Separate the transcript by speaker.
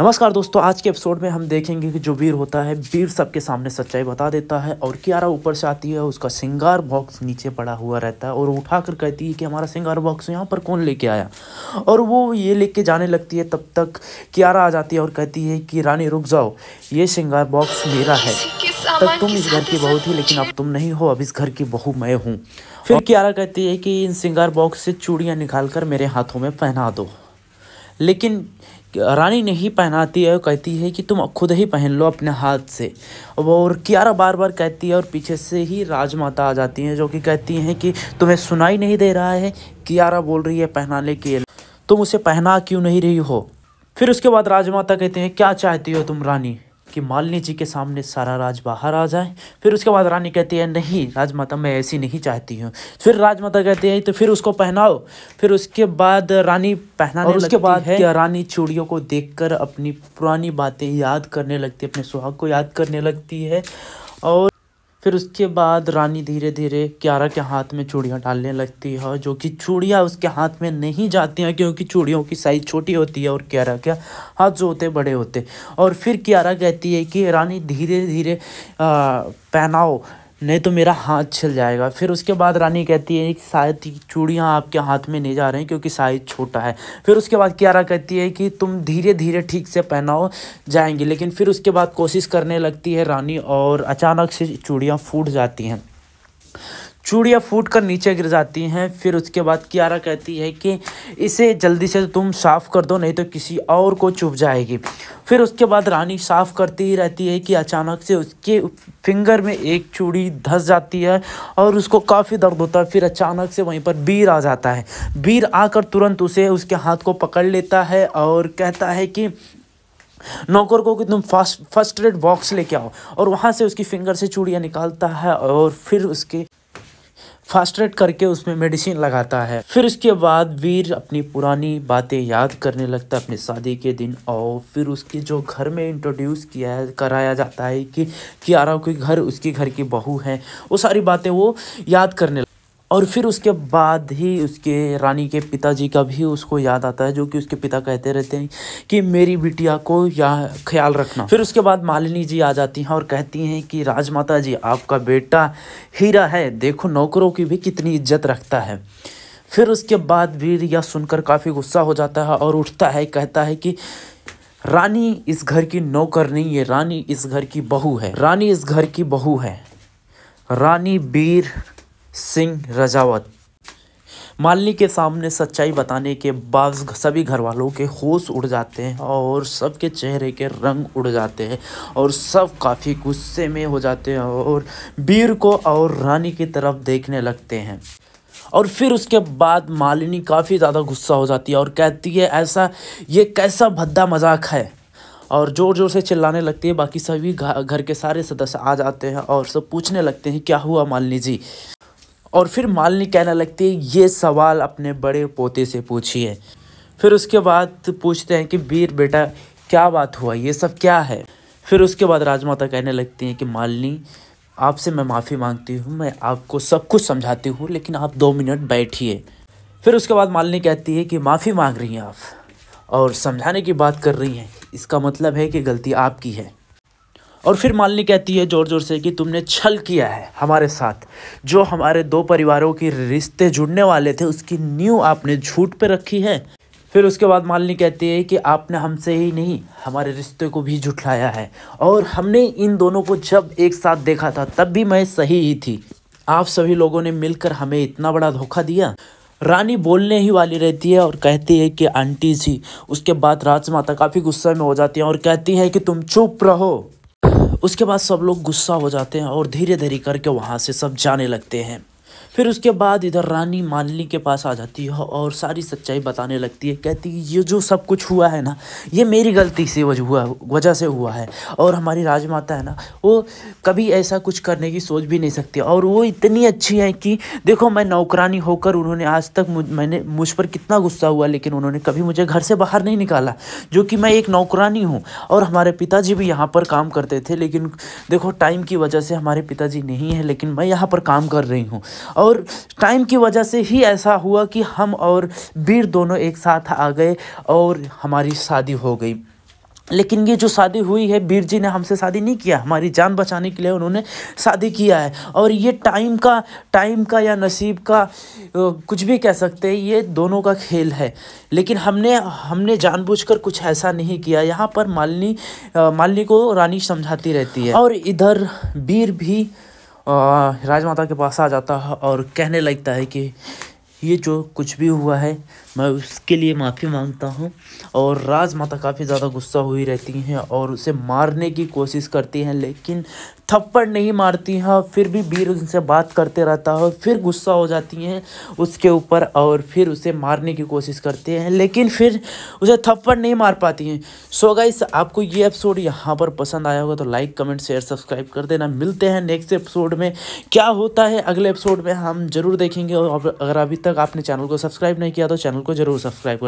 Speaker 1: नमस्कार दोस्तों आज के एपिसोड में हम देखेंगे कि जो वीर होता है वीर सबके सामने सच्चाई बता देता है और कियारा ऊपर से आती है उसका सिंगार बॉक्स नीचे पड़ा हुआ रहता है और उठा कर कहती है कि हमारा सिंगार बॉक्स यहाँ पर कौन लेके आया और वो ये लेके जाने लगती है तब तक कियारा आ जाती है और कहती है कि रानी रुक जाओ ये सिंगार बॉक्स मेरा है तब तुम इस घर की बहू थी लेकिन अब तुम नहीं हो अब इस घर की बहू मैं हूँ फिर कियारा कहती है कि इन सिंगार बॉक्स से चूड़ियाँ निकाल कर मेरे हाथों में पहना दो लेकिन रानी नहीं पहनाती है कहती है कि तुम खुद ही पहन लो अपने हाथ से और कियारा बार बार कहती है और पीछे से ही राजमाता आ जाती हैं जो कि कहती हैं कि तुम्हें सुनाई नहीं दे रहा है कियारा बोल रही है पहनाने के तुम उसे पहना क्यों नहीं रही हो फिर उसके बाद राजमाता कहते हैं क्या चाहती हो तुम रानी कि मालिनी जी के सामने सारा राज बाहर आ जाए फिर उसके बाद रानी कहती है नहीं राजमाता मैं ऐसी नहीं चाहती हूँ फिर राजमाता कहती है तो फिर उसको पहनाओ फिर उसके बाद रानी पहनाने और उसके बाद है रानी चूड़ियों को देखकर अपनी पुरानी बातें याद करने लगती है अपने सुहाग को याद करने लगती है और फिर उसके बाद रानी धीरे धीरे क्यारा के हाथ में चूड़ियाँ डालने लगती है जो कि चूड़ियाँ उसके हाथ में नहीं जाती हैं क्योंकि चूड़ियों की साइज़ छोटी होती है और क्यारा के हाथ जो होते बड़े होते और फिर क्यारा कहती है कि रानी धीरे धीरे पहनाओ नहीं तो मेरा हाथ छिल जाएगा फिर उसके बाद रानी कहती है कि शायद चूड़ियाँ आपके हाथ में नहीं जा रही क्योंकि साइज छोटा है फिर उसके बाद क्यारा कहती है कि तुम धीरे धीरे ठीक से पहनाओ जाएंगे लेकिन फिर उसके बाद कोशिश करने लगती है रानी और अचानक से चूड़ियाँ फूट जाती हैं चूड़ियाँ फूट कर नीचे गिर जाती हैं फिर उसके बाद कियारा कहती है कि इसे जल्दी से तुम साफ़ कर दो नहीं तो किसी और को चुभ जाएगी फिर उसके बाद रानी साफ़ करती ही रहती है कि अचानक से उसके फिंगर में एक चूड़ी धस जाती है और उसको काफ़ी दर्द होता है फिर अचानक से वहीं पर बीर आ जाता है बीर आकर तुरंत उसे उसके हाथ को पकड़ लेता है और कहता है कि नौकर को कि तुम फर्स्ट फर्स्ट एड बॉक्स लेके आओ और वहाँ से उसकी फिंगर से चूड़ियाँ निकालता है और फिर उसके फास्ट्रेट करके उसमें मेडिसिन लगाता है फिर उसके बाद वीर अपनी पुरानी बातें याद करने लगता है अपनी शादी के दिन और फिर उसके जो घर में इंट्रोड्यूस किया है कराया जाता है कि कियारा के घर उसके घर की बहू है वो सारी बातें वो याद करने और फिर उसके बाद ही उसके रानी के पिताजी का भी उसको याद आता है जो कि उसके पिता कहते रहते हैं कि मेरी बिटिया को या ख्याल रखना फिर उसके बाद मालिनी जी आ जाती हैं और कहती हैं कि राजमाता जी आपका बेटा हीरा है देखो नौकरों की भी कितनी इज्जत रखता है फिर उसके बाद वीर यह सुनकर काफ़ी गुस्सा हो जाता है और उठता है कहता है कि रानी इस घर की नौकर नहीं है रानी इस घर की बहू है रानी इस घर की बहू है रानी वीर सिंह रजावत मालिनी के सामने सच्चाई बताने के बाद सभी घर वालों के होश उड़ जाते हैं और सबके चेहरे के रंग उड़ जाते हैं और सब काफ़ी गुस्से में हो जाते हैं और वीर को और रानी की तरफ देखने लगते हैं और फिर उसके बाद मालिनी काफ़ी ज़्यादा गुस्सा हो जाती है और कहती है ऐसा ये कैसा भद्दा मजाक है और ज़ोर ज़ोर से चिल्लाने लगती है बाकी सभी घर के सारे सदस्य आ जाते हैं और सब पूछने लगते हैं क्या हुआ मालिनी जी और फिर मालिनी कहने लगती है ये सवाल अपने बड़े पोते से पूछिए फिर उसके बाद पूछते हैं कि वीर बेटा क्या बात हुआ ये सब क्या है फिर उसके बाद राजमाता कहने लगती हैं कि मालिनी आपसे मैं माफ़ी मांगती हूँ मैं आपको सब कुछ समझाती हूँ लेकिन आप दो मिनट बैठिए फिर उसके बाद मालिनी कहती है कि माफ़ी मांग रही हैं आप और समझाने की बात कर रही हैं इसका मतलब है कि गलती आपकी है और फिर मालिनी कहती है ज़ोर ज़ोर से कि तुमने छल किया है हमारे साथ जो हमारे दो परिवारों के रिश्ते जुड़ने वाले थे उसकी नींव आपने झूठ पे रखी है फिर उसके बाद मालिनी कहती है कि आपने हमसे ही नहीं हमारे रिश्ते को भी झुठलाया है और हमने इन दोनों को जब एक साथ देखा था तब भी मैं सही ही थी आप सभी लोगों ने मिलकर हमें इतना बड़ा धोखा दिया रानी बोलने ही वाली रहती है और कहती है कि आंटी जी उसके बाद राजमाता काफ़ी गुस्से में हो जाती हैं और कहती है कि तुम चुप रहो उसके बाद सब लोग गुस्सा हो जाते हैं और धीरे धीरे करके वहाँ से सब जाने लगते हैं फिर उसके बाद इधर रानी मालिनी के पास आ जाती है और सारी सच्चाई बताने लगती है कहती है ये जो सब कुछ हुआ है ना ये मेरी गलती से हुआ वजह से हुआ है और हमारी राजमाता है ना वो कभी ऐसा कुछ करने की सोच भी नहीं सकती और वो इतनी अच्छी है कि देखो मैं नौकरानी होकर उन्होंने आज तक मुझ, मैंने मुझ पर कितना गुस्सा हुआ लेकिन उन्होंने कभी मुझे घर से बाहर नहीं निकाला जो कि मैं एक नौकरानी हूँ और हमारे पिताजी भी यहाँ पर काम करते थे लेकिन देखो टाइम की वजह से हमारे पिताजी नहीं हैं लेकिन मैं यहाँ पर काम कर रही हूँ और टाइम की वजह से ही ऐसा हुआ कि हम और वीर दोनों एक साथ आ गए और हमारी शादी हो गई लेकिन ये जो शादी हुई है वीर जी ने हमसे शादी नहीं किया हमारी जान बचाने के लिए उन्होंने शादी किया है और ये टाइम का टाइम का या नसीब का कुछ भी कह सकते हैं ये दोनों का खेल है लेकिन हमने हमने जानबूझकर कुछ ऐसा नहीं किया यहाँ पर मालिनी मालिनी को रानी समझाती रहती है और इधर वीर भी राजमाता के पास आ जाता है और कहने लगता है कि ये जो कुछ भी हुआ है मैं उसके लिए माफ़ी मांगता हूँ और राजमाता काफ़ी ज़्यादा गुस्सा हुई रहती हैं और उसे मारने की कोशिश करती हैं लेकिन थप्पड़ नहीं मारती हैं फिर भी वीर उनसे बात करते रहता है फिर गुस्सा हो जाती हैं उसके ऊपर और फिर उसे मारने की कोशिश करते हैं लेकिन फिर उसे थप्पड़ नहीं मार पाती हैं सो गाइस आपको ये एपिसोड यहाँ पर पसंद आया होगा तो लाइक कमेंट शेयर सब्सक्राइब कर देना मिलते हैं नेक्स्ट एपिसोड में क्या होता है अगले एपिसोड में हम जरूर देखेंगे और अगर अभी तक आपने चैनल को सब्सक्राइब नहीं किया तो चैनल को जरूर सब्सक्राइब कर